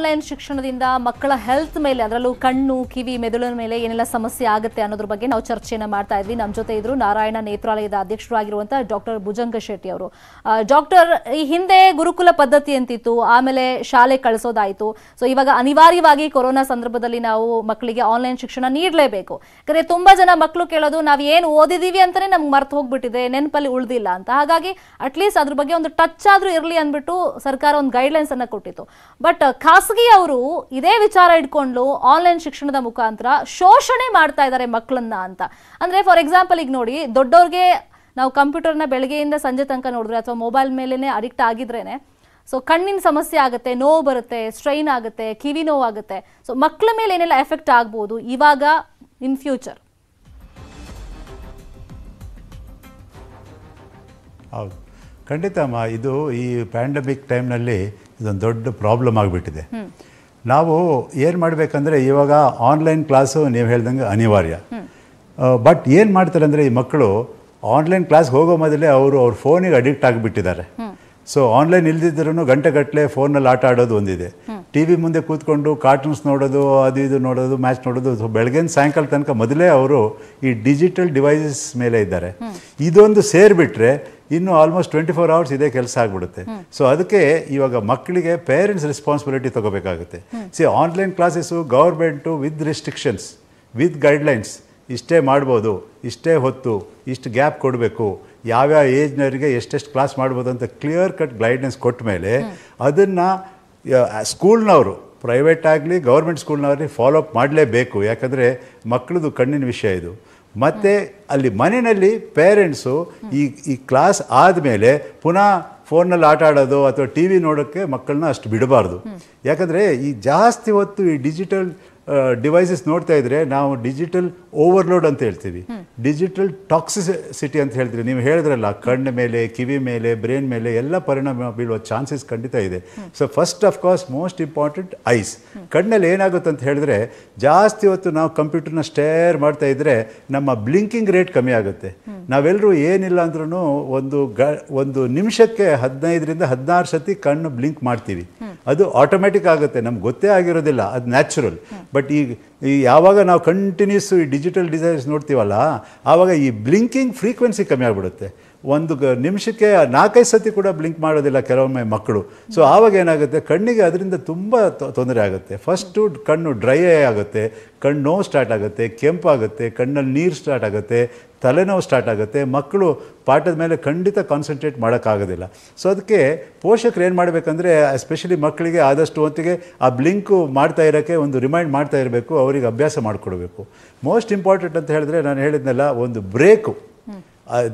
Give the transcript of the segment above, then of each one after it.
online ಶಿಕ್ಷಣದಿಂದ ಮಕ್ಕಳ health ಮೇಲೆ ಅದರಲ್ಲೂ ಕಣ್ಣು ಕಿವಿ ಮೆದುಳಿನ ಮೇಲೆ ಏನೆಲ್ಲ ಸಮಸ್ಯೆ ಆಗುತ್ತೆ ಅನ್ನೋದ್ರ ಬಗ್ಗೆ ನಾವು ಚರ್ಚೆಯನ್ನು ಮಾಡ್ತಾ ಇದ್ವಿ ನಮ್ಮ ಜೊತೆ ಇದ್ರು ನಾರಾಯಣ ನೇತ್ರಾಲಯದ ಅಧ್ಯಕ್ಷರು ಡಾಕ್ಟರ್ ಭುಜಂಗ ಶೆಟ್ಟಿ ಅವರು ಡಾಕ್ಟರ್ ಈ ಹಿಂದೆ ಗುರುಕುಲ ಪದ್ಧತಿ ಅಂತಿತ್ತು ಆಮೇಲೆ ಶಾಲೆ ಕಳಿಸೋದಾಯಿತು ಸೊ ಇವಾಗ ಅನಿವಾರ್ಯವಾಗಿ ಕೊರೋನಾ ಸಂದರ್ಭದಲ್ಲಿ ನಾವು ಮಕ್ಕಳಿಗೆ ಆನ್ಲೈನ್ ಶಿಕ್ಷಣ ನೀಡಲೇಬೇಕು ಯಾಕಂದ್ರೆ ತುಂಬಾ ಜನ ಮಕ್ಕಳು ಕೇಳೋದು ನಾವು ಏನು ಓದಿದೀವಿ ಅಂತಾನೆ ನಮ್ಗೆ ಮರ್ತು ಹೋಗ್ಬಿಟ್ಟಿದೆ ನೆನಪಲ್ಲಿ ಉಳಿದಿಲ್ಲ ಅಂತ ಹಾಗಾಗಿ ಅಟ್ಲೀಸ್ಟ್ ಅದ್ರ ಬಗ್ಗೆ ಒಂದು ಟಚ್ ಆದ್ರೂ ಇರಲಿ ಅಂದ್ಬಿಟ್ಟು ಸರ್ಕಾರ ಒಂದು ಗೈಡ್ಲೈನ್ಸ್ ಅನ್ನ ಕೊಟ್ಟಿತ್ತು ಬಟ್ ಖಾಸ್ ಅವರು ಇದೇ ವಿಚಾರ ಇಟ್ಕೊಂಡು ಆನ್ಲೈನ್ ಶಿಕ್ಷಣದ ಮುಖಾಂತರ ಶೋಷಣೆ ಮಾಡ್ತಾ ಇದ್ದಾರೆ ಮಕ್ಕಳನ್ನ ಅಂತ ಅಂದ್ರೆ ಫಾರ್ ಎಕ್ಸಾಂಪಲ್ ಈಗ ನೋಡಿ ದೊಡ್ಡವ್ರಿಗೆ ನಾವು ಕಂಪ್ಯೂಟರ್ನ ಬೆಳಗ್ಗೆಯಿಂದ ಸಂಜೆ ತನಕ ನೋಡಿದ್ರೆ ಅಥವಾ ಮೊಬೈಲ್ ಮೇಲೇನೆ ಅಡಿಕ್ಟ್ ಆಗಿದ್ರೇನೆ ಸೊ ಕಣ್ಣಿನ ಸಮಸ್ಯೆ ಆಗುತ್ತೆ ನೋವು ಬರುತ್ತೆ ಸ್ಟ್ರೈನ್ ಆಗುತ್ತೆ ಕಿವಿ ನೋವು ಆಗುತ್ತೆ ಸೊ ಮಕ್ಕಳ ಮೇಲೆ ಏನೆಲ್ಲ ಎಫೆಕ್ಟ್ ಆಗ್ಬೋದು ಇವಾಗ ಇನ್ ಫ್ಯೂಚರ್ ಹೌದು ಖಂಡಿತ ಅಮ್ಮ ಇದು ಈ ಪ್ಯಾಂಡಮಿಕ್ ಟೈಮ್ನಲ್ಲಿ ಇದೊಂದು ದೊಡ್ಡ ಪ್ರಾಬ್ಲಮ್ ಆಗಿಬಿಟ್ಟಿದೆ ನಾವು ಏನು ಮಾಡಬೇಕಂದ್ರೆ ಇವಾಗ ಆನ್ಲೈನ್ ಕ್ಲಾಸು ನೀವು ಹೇಳ್ದಂಗೆ ಅನಿವಾರ್ಯ ಬಟ್ ಏನು ಮಾಡ್ತಾರೆ ಅಂದರೆ ಈ ಮಕ್ಕಳು ಆನ್ಲೈನ್ ಕ್ಲಾಸ್ಗೆ ಹೋಗೋ ಮೊದಲೇ ಅವರು ಅವ್ರ ಫೋನಿಗೆ ಅಡಿಕ್ಟ್ ಆಗಿಬಿಟ್ಟಿದ್ದಾರೆ ಸೊ ಆನ್ಲೈನ್ ಇಲ್ದಿದ್ರೂ ಗಂಟೆಗಟ್ಟಲೆ ಫೋನಲ್ಲಿ ಆಟ ಆಡೋದು ಒಂದಿದೆ ಟಿ ವಿ ಮುಂದೆ ಕೂತ್ಕೊಂಡು ಕಾರ್ಟೂನ್ಸ್ ನೋಡೋದು ಅದು ಇದು ನೋಡೋದು ಮ್ಯಾಚ್ ನೋಡೋದು ಸೊ ಬೆಳಗಿನ ಸಾಯಂಕಾಲ ತನಕ ಮೊದಲೇ ಅವರು ಈ ಡಿಜಿಟಲ್ ಡಿವೈಸಸ್ ಮೇಲೆ ಇದ್ದಾರೆ ಇದೊಂದು ಸೇರಿಬಿಟ್ರೆ ಇನ್ನು ಆಲ್ಮೋಸ್ಟ್ ಟ್ವೆಂಟಿ ಫೋರ್ ಅವರ್ಸ್ ಇದೇ ಕೆಲಸ ಆಗ್ಬಿಡುತ್ತೆ ಸೊ ಅದಕ್ಕೆ ಇವಾಗ ಮಕ್ಕಳಿಗೆ ಪೇರೆಂಟ್ಸ್ ರೆಸ್ಪಾನ್ಸಿಬಿಲಿಟಿ ತಗೋಬೇಕಾಗುತ್ತೆ see online classes government with restrictions with guidelines ಇಷ್ಟೇ ಮಾಡ್ಬೋದು ಇಷ್ಟೇ ಹೊತ್ತು ಇಷ್ಟು ಗ್ಯಾಪ್ ಕೊಡಬೇಕು ಯಾವ್ಯಾವ ಏಜ್ನವರಿಗೆ ಎಷ್ಟೆಷ್ಟು ಕ್ಲಾಸ್ ಮಾಡ್ಬೋದು ಅಂತ ಕ್ಲಿಯರ್ ಕಟ್ ಗೈಡ್ಲೈನ್ಸ್ ಕೊಟ್ಟ ಮೇಲೆ ಅದನ್ನು ಸ್ಕೂಲ್ನವರು ಪ್ರೈವೇಟ್ ಆಗಲಿ ಗೌರ್ಮೆಂಟ್ ಸ್ಕೂಲ್ನವ್ರಿಗೆ ಅಪ್ ಮಾಡಲೇಬೇಕು ಯಾಕಂದರೆ ಮಕ್ಕಳದು ಕಣ್ಣಿನ ವಿಷಯ ಇದು ಮತ್ತು ಅಲ್ಲಿ ಮನೆಯಲ್ಲಿ ಪೇರೆಂಟ್ಸು ಈ ಈ ಕ್ಲಾಸ್ ಆದಮೇಲೆ ಪುನಃ ಫೋನಲ್ಲಿ ಆಟ ಆಡೋದು ಅಥವಾ ಟಿ ವಿ ನೋಡೋಕ್ಕೆ ಮಕ್ಕಳನ್ನ ಅಷ್ಟು ಬಿಡಬಾರ್ದು ಯಾಕಂದರೆ ಈ ಜಾಸ್ತಿ ಹೊತ್ತು ಈ ಡಿಜಿಟಲ್ ಡಿವೈಸಸ್ ನೋಡ್ತಾ ಇದ್ರೆ ನಾವು ಡಿಜಿಟಲ್ ಓವರ್ಲೋಡ್ ಅಂತ ಹೇಳ್ತೀವಿ ಡಿಜಿಟಲ್ ಟಾಕ್ಸಿಸಿಟಿ ಅಂತ ಹೇಳ್ತೀವಿ ನೀವು ಹೇಳಿದ್ರಲ್ಲ ಕಣ್ಣ ಮೇಲೆ ಕಿವಿ ಮೇಲೆ ಬ್ರೈನ್ ಮೇಲೆ ಎಲ್ಲ ಪರಿಣಾಮ ಬೀಳುವ ಚಾನ್ಸಸ್ ಖಂಡಿತ ಇದೆ so first of course most important eyes ಕಣ್ಣಲ್ಲಿ ಏನಾಗುತ್ತೆ ಅಂತ ಹೇಳಿದ್ರೆ ಜಾಸ್ತಿ ಹೊತ್ತು ನಾವು ಕಂಪ್ಯೂಟರ್ನ ಸ್ಟೇರ್ ಮಾಡ್ತಾ ಇದ್ರೆ ನಮ್ಮ ಬ್ಲಿಂಕಿಂಗ್ ರೇಟ್ ಕಮ್ಮಿ ಆಗುತ್ತೆ ನಾವೆಲ್ಲರೂ ಏನಿಲ್ಲ ಅಂದ್ರೂ ಒಂದು ಗ ಒಂದು ನಿಮಿಷಕ್ಕೆ ಹದಿನೈದರಿಂದ ಹದಿನಾರು ಸತಿ ಕಣ್ಣು ಬ್ಲಿಂಕ್ ಮಾಡ್ತೀವಿ ಅದು ಆಟೋಮ್ಯಾಟಿಕ್ ಆಗುತ್ತೆ ನಮ್ಗೆ ಗೊತ್ತೇ ಆಗಿರೋದಿಲ್ಲ ಅದು ನ್ಯಾಚುರಲ್ ಬಟ್ ಈ ಈ ಯಾವಾಗ ನಾವು ಕಂಟಿನ್ಯೂಸ್ ಈ ಡಿಜಿಟಲ್ ಡಿಸೈನ್ಸ್ ನೋಡ್ತೀವಲ್ಲ ಆವಾಗ ಈ ಬ್ಲಿಂಕಿಂಗ್ ಫ್ರೀಕ್ವೆನ್ಸಿ ಕಮ್ಮಿ ಆಗಿಬಿಡುತ್ತೆ ಒಂದು ನಿಮಿಷಕ್ಕೆ ನಾಲ್ಕೈದು ಸತಿ ಕೂಡ ಬ್ಲಿಂಕ್ ಮಾಡೋದಿಲ್ಲ ಕೆಲವೊಮ್ಮೆ ಮಕ್ಕಳು ಸೊ ಆವಾಗ ಏನಾಗುತ್ತೆ ಕಣ್ಣಿಗೆ ಅದರಿಂದ ತುಂಬ ತೊಂದರೆ ಆಗುತ್ತೆ ಫಸ್ಟು ಕಣ್ಣು ಡ್ರೈ ಆಗುತ್ತೆ ಕಣ್ಣು ನೋವು ಸ್ಟಾರ್ಟ್ ಆಗುತ್ತೆ ಕೆಂಪಾಗುತ್ತೆ ಕಣ್ಣಲ್ಲಿ ನೀರು ಸ್ಟಾರ್ಟ್ ಆಗುತ್ತೆ ತಲೆನೋವು ಸ್ಟಾರ್ಟ್ ಆಗುತ್ತೆ ಮಕ್ಕಳು ಪಾಠದ ಮೇಲೆ ಖಂಡಿತ ಕಾನ್ಸಂಟ್ರೇಟ್ ಮಾಡೋಕ್ಕಾಗೋದಿಲ್ಲ ಸೊ ಅದಕ್ಕೆ ಪೋಷಕರು ಏನು ಮಾಡಬೇಕಂದ್ರೆ ಎಸ್ಪೆಷಲಿ ಮಕ್ಕಳಿಗೆ ಆದಷ್ಟು ಹೊತ್ತಿಗೆ ಆ ಬ್ಲಿಂಕು ಮಾಡ್ತಾ ಇರೋಕ್ಕೆ ಒಂದು ರಿಮೈಂಡ್ ಮಾಡ್ತಾ ಇರಬೇಕು ಅವರಿಗೆ ಅಭ್ಯಾಸ ಮಾಡಿಕೊಡ್ಬೇಕು ಮೋಸ್ಟ್ ಇಂಪಾರ್ಟೆಂಟ್ ಅಂತ ಹೇಳಿದ್ರೆ ನಾನು ಹೇಳಿದ್ನಲ್ಲ ಒಂದು ಬ್ರೇಕು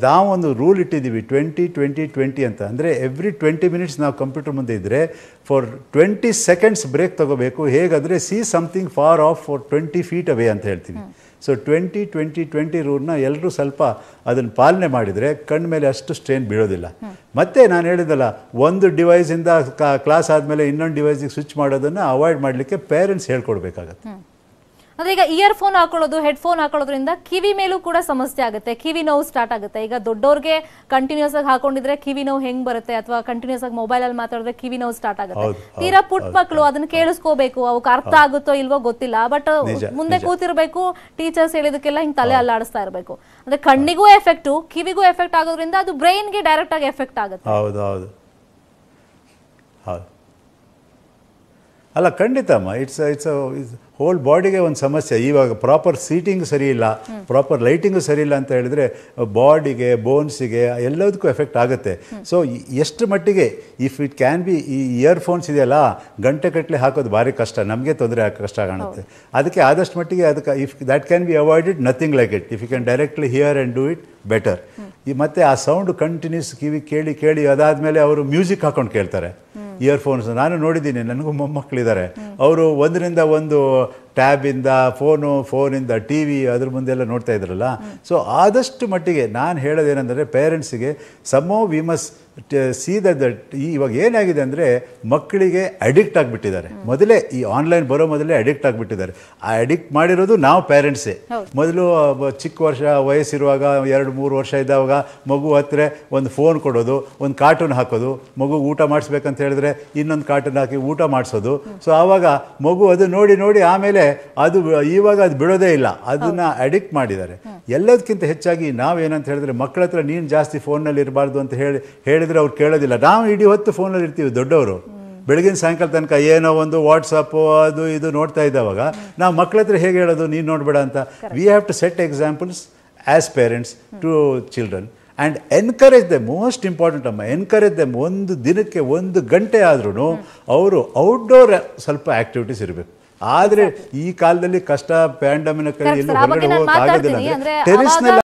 ನಾವೊಂದು ರೂಲ್ ಇಟ್ಟಿದ್ದೀವಿ ಟ್ವೆಂಟಿ ಟ್ವೆಂಟಿ ಟ್ವೆಂಟಿ ಅಂತ ಅಂದರೆ ಎವ್ರಿ ಟ್ವೆಂಟಿ ಮಿನಿಟ್ಸ್ ನಾವು ಕಂಪ್ಯೂಟರ್ ಮುಂದೆ ಇದ್ದರೆ ಫಾರ್ ಟ್ವೆಂಟಿ ಸೆಕೆಂಡ್ಸ್ ಬ್ರೇಕ್ ತೊಗೋಬೇಕು ಹೇಗಾದರೆ see something far off for twenty feet away ಅಂತ ಹೇಳ್ತೀನಿ ಸೊ ಟ್ವೆಂಟಿ ಟ್ವೆಂಟಿ ಟ್ವೆಂಟಿ ರೂಲ್ನ ಎಲ್ಲರೂ ಸ್ವಲ್ಪ ಅದನ್ನು ಪಾಲನೆ ಮಾಡಿದರೆ ಮೇಲೆ ಅಷ್ಟು ಸ್ಟ್ರೇನ್ ಬೀಳೋದಿಲ್ಲ ಮತ್ತೆ ನಾನು ಹೇಳಿದಲ್ಲ ಒಂದು ಡಿವೈಸಿಂದ ಕ್ಲಾಸ್ ಆದಮೇಲೆ ಇನ್ನೊಂದು ಡಿವೈಸಿಗೆ ಸ್ವಿಚ್ ಮಾಡೋದನ್ನು ಅವಾಯ್ಡ್ ಮಾಡಲಿಕ್ಕೆ ಪೇರೆಂಟ್ಸ್ ಹೇಳ್ಕೊಡ್ಬೇಕಾಗತ್ತೆ ಅಂದ್ರೆ ಈಗ ಇಯರ್ ಫೋನ್ ಹಾಕೊಳ್ಳೋದು ಹೆಡ್ ಫೋನ್ ಹಾಕೊಳ್ಳೋದ್ರಿಂದ ಕಿವಿ ಮೇಲೂ ಕೂಡ ಸಮಸ್ಯೆ ಆಗುತ್ತೆ ಕಿವಿ ನೋವು ಸ್ಟಾರ್ಟ್ ಆಗುತ್ತೆ ಈಗ ದೊಡ್ಡವ್ರಿಗೆ ಕಂಟಿನ್ಯೂಸ್ ಆಗಿ ಹಾಕೊಂಡಿದ್ರೆ ಕಿವಿ ನೋವು ಹೆಂಗ್ ಬರುತ್ತೆ ಅಥವಾ ಕಂಟಿನ್ಯೂಸ್ ಆಗಿ ಮೊಬೈಲ್ ಅಲ್ಲಿ ಮಾತಾಡಿದ್ರೆ ಕಿವಿ ನೋವು ಸ್ಟಾರ್ಟ್ ಆಗುತ್ತೆ ತೀರಾ ಪುಟ್ ಮಕ್ಕಳು ಅದನ್ನ ಕೇಳಿಸ್ಕೋಬೇಕು ಅವಕ್ ಅರ್ಥ ಆಗುತ್ತೋ ಇಲ್ವೋ ಗೊತ್ತಿಲ್ಲ ಬಟ್ ಮುಂದೆ ಕೂತಿರ್ಬೇಕು ಟೀಚರ್ಸ್ ಹೇಳಿದಕ್ಕೆಲ್ಲ ಹಿಂಗ್ ತಲೆ ಅಲ್ಲಾಡಿಸ್ತಾ ಇರಬೇಕು ಅಂದ್ರೆ ಕಣ್ಣಿಗೂ ಎಫೆಕ್ಟ್ ಕಿವಿಗೂ ಎಫೆಕ್ಟ್ ಆಗೋದ್ರಿಂದ ಅದು ಬ್ರೈನ್ಗೆ ಡೈರೆಕ್ಟ್ ಆಗಿ ಎಫೆಕ್ಟ್ ಆಗುತ್ತೆ ಹೌದು ಅಲ್ಲ ಖಂಡಿತ ಅಮ್ಮ ಇಟ್ಸ್ ಇಟ್ಸ್ ಹೋಲ್ ಬಾಡಿಗೆ ಒಂದು ಸಮಸ್ಯೆ ಇವಾಗ ಪ್ರಾಪರ್ ಸೀಟಿಂಗ್ ಸರಿ ಇಲ್ಲ ಪ್ರಾಪರ್ ಲೈಟಿಂಗು ಸರಿ ಇಲ್ಲ ಅಂತ ಹೇಳಿದ್ರೆ ಬಾಡಿಗೆ ಬೋನ್ಸಿಗೆ ಎಲ್ಲದಕ್ಕೂ ಎಫೆಕ್ಟ್ ಆಗುತ್ತೆ ಸೊ ಎಷ್ಟು ಮಟ್ಟಿಗೆ ಇಫ್ ಇಟ್ ಕ್ಯಾನ್ ಬಿ ಈ ಇಯರ್ಫೋನ್ಸ್ ಇದೆಯಲ್ಲ ಗಂಟೆ ಕಟ್ಟಲೆ ಹಾಕೋದು ಭಾರಿ ಕಷ್ಟ ನಮಗೆ ತೊಂದರೆ ಕಷ್ಟ ಕಾಣುತ್ತೆ ಅದಕ್ಕೆ ಆದಷ್ಟು ಮಟ್ಟಿಗೆ ಅದಕ್ಕೆ if that can be avoided nothing like it if you can directly hear and do it better ಈ ಮತ್ತೆ ಆ ಸೌಂಡ್ ಕಂಟಿನ್ಯೂಸ್ ಕಿವಿ ಕೇಳಿ ಕೇಳಿ ಅದಾದಮೇಲೆ ಅವರು ಮ್ಯೂಸಿಕ್ ಹಾಕೊಂಡು ಕೇಳ್ತಾರೆ ಇಯರ್ಫೋನ್ಸ್ ನಾನು ನೋಡಿದ್ದೀನಿ ನನಗೂ ಮೊಮ್ಮಕ್ಕಳಿದ್ದಾರೆ ಅವರು ಒಂದರಿಂದ ಒಂದು ಟ್ಯಾಬಿಂದ ಫೋನು ಫೋನಿಂದ ಟಿ ವಿ ಅದ್ರ ಮುಂದೆಲ್ಲ ನೋಡ್ತಾ ಇದ್ರಲ್ಲ ಸೊ ಆದಷ್ಟು ಮಟ್ಟಿಗೆ ನಾನು ಹೇಳೋದೇನೆಂದರೆ ಪೇರೆಂಟ್ಸಿಗೆ so we must see that ಈ ಇವಾಗ ಏನಾಗಿದೆ ಅಂದರೆ ಮಕ್ಕಳಿಗೆ ಅಡಿಕ್ಟ್ ಆಗಿಬಿಟ್ಟಿದ್ದಾರೆ ಮೊದಲೇ ಈ ಆನ್ಲೈನ್ ಬರೋ ಮೊದಲೇ ಅಡಿಕ್ಟ್ ಆಗಿಬಿಟ್ಟಿದ್ದಾರೆ ಆ ಅಡಿಕ್ಟ್ ಮಾಡಿರೋದು ನಾವು ಪೇರೆಂಟ್ಸೇ ಮೊದಲು ಚಿಕ್ಕ ವರ್ಷ ವಯಸ್ಸಿರುವಾಗ ಎರಡು ಮೂರು ವರ್ಷ ಇದ್ದಾವಾಗ ಮಗು ಹತ್ತಿರ ಒಂದು ಫೋನ್ ಕೊಡೋದು ಒಂದು ಕಾರ್ಟೂನ್ ಹಾಕೋದು ಮಗು ಊಟ ಮಾಡಿಸ್ಬೇಕಂತ ಹೇಳಿದ್ರೆ ಇನ್ನೊಂದು ಕಾರ್ಟೂನ್ ಹಾಕಿ ಊಟ ಮಾಡಿಸೋದು ಸೊ ಆವಾಗ ಮಗು ಅದು ನೋಡಿ ನೋಡಿ ಆಮೇಲೆ ಅದು ಇವಾಗ ಅದು ಬಿಡೋದೇ ಇಲ್ಲ ಅದನ್ನು ಅಡಿಕ್ಟ್ ಮಾಡಿದ್ದಾರೆ ಎಲ್ಲದಕ್ಕಿಂತ ಹೆಚ್ಚಾಗಿ ನಾವೇನಂತ ಹೇಳಿದ್ರೆ ಮಕ್ಕಳ ಹತ್ರ ನೀನು ಜಾಸ್ತಿ ಫೋನಲ್ಲಿ ಇರಬಾರ್ದು ಅಂತ ಹೇಳಿ ಹೇಳಿದರೆ ಅವ್ರು ಕೇಳೋದಿಲ್ಲ ನಾವು ಇಡೀ ಹೊತ್ತು ಫೋನಲ್ಲಿ ಇರ್ತೀವಿ ದೊಡ್ಡವರು ಬೆಳಗಿನ ಸಾಯಂಕಾಲ ತನಕ ಏನೋ ಒಂದು ವಾಟ್ಸಪ್ಪು ಅದು ಇದು ನೋಡ್ತಾ ಇದ್ದಾವಾಗ ನಾವು ಮಕ್ಕಳ ಹತ್ರ ಹೇಗೆ ಹೇಳೋದು ನೀನು ನೋಡಬೇಡ ಅಂತ we have to set examples as parents to children and encourage them most important ಅಮ್ಮ ಎನ್ಕರೇಜ್ ದೆಮ್ ಒಂದು ದಿನಕ್ಕೆ ಒಂದು ಗಂಟೆ ಆದ್ರೂ ಅವರು ಔಟ್ಡೋರ್ ಸ್ವಲ್ಪ ಆ್ಯಕ್ಟಿವಿಟೀಸ್ ಇರಬೇಕು ಆದ್ರೆ ಈ ಕಾಲದಲ್ಲಿ ಕಷ್ಟ ಪ್ಯಾಂಡಮಿನ ಎಲ್ಲೂ ಹೊರಗಡೆ ಹೋಗೋಕ್ಕಾಗೋದಿಲ್ಲ ಆಗೋದಿಲ್ಲ ಟೆರಿಸ್ನಲ್ಲಿ